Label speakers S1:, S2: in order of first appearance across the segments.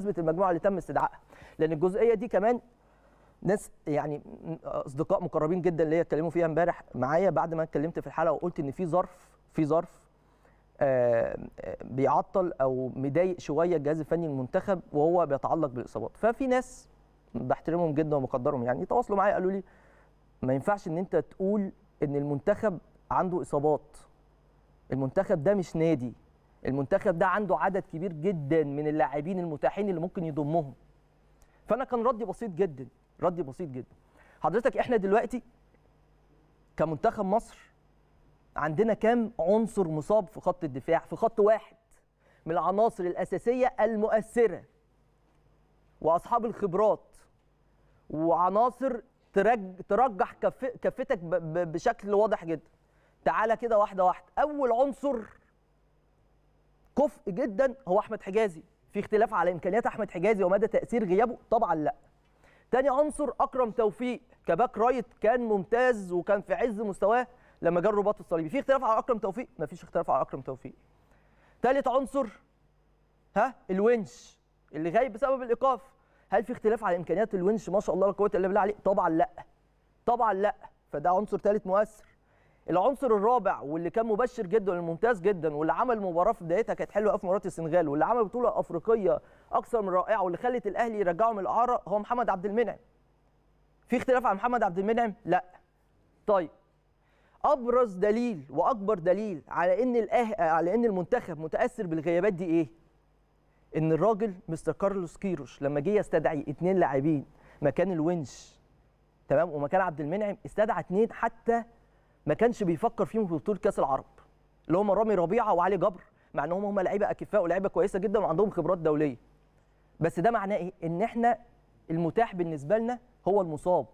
S1: مناسبة المجموعه اللي تم استدعائها لان الجزئيه دي كمان ناس يعني اصدقاء مقربين جدا اللي اتكلموا فيها امبارح معايا بعد ما اتكلمت في الحلقه وقلت ان في ظرف في ظرف آه، آه، بيعطل او مضايق شويه الجهاز الفني المنتخب وهو بيتعلق بالاصابات ففي ناس بحترمهم جدا ومقدرهم يعني تواصلوا معايا قالوا لي ما ينفعش ان انت تقول ان المنتخب عنده اصابات المنتخب ده مش نادي المنتخب ده عنده عدد كبير جدا من اللاعبين المتاحين اللي ممكن يضمهم فانا كان ردي بسيط جدا ردي بسيط جدا حضرتك احنا دلوقتي كمنتخب مصر عندنا كام عنصر مصاب في خط الدفاع في خط واحد من العناصر الاساسيه المؤثره واصحاب الخبرات وعناصر ترجح كفتك بشكل واضح جدا تعالى كده واحده واحده اول عنصر كفء جدا هو احمد حجازي في اختلاف على امكانيات احمد حجازي ومدى تاثير غيابه طبعا لا تاني عنصر اكرم توفيق كباك رايت كان ممتاز وكان في عز مستواه لما جه الرباط الصليبي في اختلاف على اكرم توفيق مفيش اختلاف على اكرم توفيق تالت عنصر ها الونش اللي غايب بسبب الايقاف هل في اختلاف على امكانيات الونش ما شاء الله لا قوه الا بالله عليه طبعا لا طبعا لا فده عنصر ثالث مؤثر العنصر الرابع واللي كان مبشر جدا والممتاز جدا واللي عمل مباراه في بدايتها كانت حلوه قوي في مباراه السنغال واللي عمل بطوله افريقيه اكثر من رائعه واللي خلت الاهلي يرجعه من الاعاره هو محمد عبد المنعم. في اختلاف عن محمد عبد المنعم؟ لا. طيب ابرز دليل واكبر دليل على ان الأه... على ان المنتخب متاثر بالغيابات دي ايه؟ ان الراجل مستر كارلوس كيروش لما جه يستدعي اثنين لاعبين مكان الونش تمام ومكان عبد المنعم استدعى اثنين حتى ما كانش بيفكر فيهم في بطوله كاس العرب اللي هم رامي ربيعه وعلي جبر مع انهم هم لعيبه اكفاء ولاعيبه كويسه جدا وعندهم خبرات دوليه بس ده معناه ايه ان احنا المتاح بالنسبه لنا هو المصاب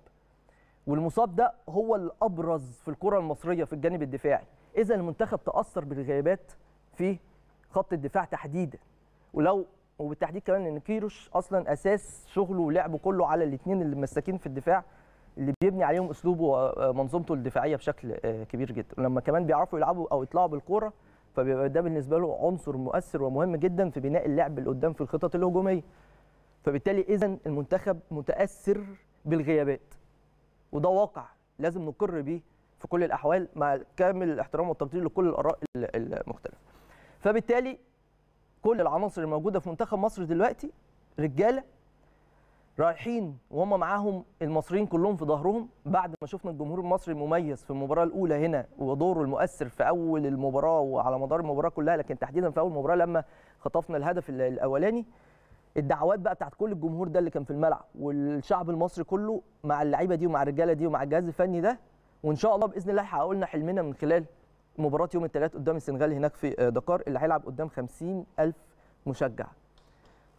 S1: والمصاب ده هو الابرز في الكره المصريه في الجانب الدفاعي اذا المنتخب تاثر بالغيابات في خط الدفاع تحديدا ولو وبالتحديد كمان ان كيروش اصلا اساس شغله ولعبه كله على الاثنين اللي مساكين في الدفاع اللي بيبني عليهم اسلوبه ومنظومته آه، آه، الدفاعيه بشكل آه، كبير جدا ولما كمان بيعرفوا يلعبوا او يطلعوا بالكوره فبيبقى ده بالنسبه له عنصر مؤثر ومهم جدا في بناء اللعب اللي قدام في الخطط الهجوميه فبالتالي اذا المنتخب متاثر بالغيابات وده واقع لازم نقر بيه في كل الاحوال مع كامل الاحترام والتقدير لكل الاراء المختلفه فبالتالي كل العناصر الموجوده في منتخب مصر دلوقتي رجاله رايحين وهم معاهم المصريين كلهم في ظهرهم بعد ما شفنا الجمهور المصري المميز في المباراه الاولى هنا ودوره المؤثر في اول المباراه وعلى مدار المباراه كلها لكن تحديدا في اول مباراه لما خطفنا الهدف الاولاني الدعوات بقى بتاعت كل الجمهور ده اللي كان في الملعب والشعب المصري كله مع اللعيبه دي ومع الرجاله دي ومع الجهاز الفني ده وان شاء الله باذن الله هيحققوا لنا حلمنا من خلال مباراه يوم الثلاث قدام السنغال هناك في دكار اللي هيلعب قدام 50000 مشجع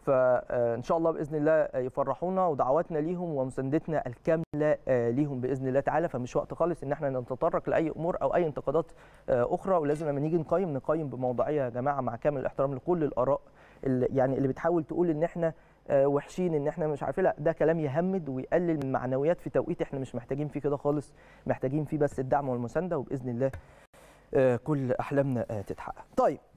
S1: فان شاء الله باذن الله يفرحونا ودعواتنا ليهم ومساندتنا الكامله آه، ليهم باذن الله تعالى فمش وقت خالص ان احنا نتطرق لاي امور او اي انتقادات آه، اخرى ولازم لما نيجي نقيم نقيم بموضوعيه يا جماعه مع كامل الاحترام لكل الاراء اللي يعني اللي بتحاول تقول ان احنا آه، وحشين ان احنا مش عارفين لا ده كلام يهمد ويقلل من معنويات في توقيت احنا مش محتاجين فيه كده خالص محتاجين فيه بس الدعم والمسانده وباذن الله كل احلامنا تتحقق طيب